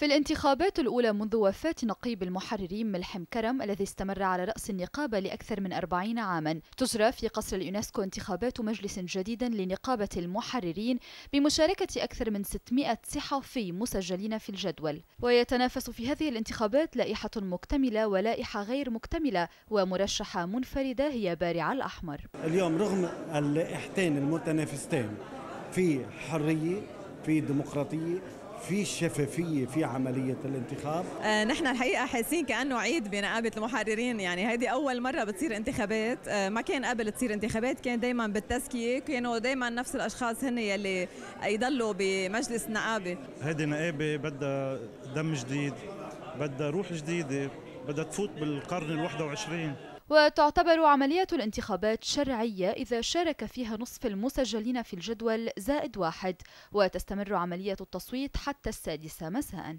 في الانتخابات الأولى منذ وفاة نقيب المحررين ملحم كرم الذي استمر على رأس النقابة لأكثر من أربعين عاما تجرى في قصر اليونسكو انتخابات مجلس جديد لنقابة المحررين بمشاركة أكثر من 600 صحفي مسجلين في الجدول ويتنافس في هذه الانتخابات لائحة مكتملة ولائحة غير مكتملة ومرشحة منفردة هي بارع الأحمر اليوم رغم اللائحتين المتنافستين في حرية في ديمقراطية في شفافية في عملية الانتخاب؟ آه نحن الحقيقة حاسين كأنه عيد بنقابة المحررين يعني هذه أول مرة بتصير انتخابات آه ما كان قبل تصير انتخابات كان دايما بالتزكية كانوا دايما نفس الأشخاص هن يلي يضلوا بمجلس النقابة هذه نقابة بدها دم جديد بدها روح جديدة بدها تفوت بالقرن ال 21 وتعتبر عملية الانتخابات شرعية إذا شارك فيها نصف المسجلين في الجدول زائد واحد وتستمر عملية التصويت حتى السادسة مساءً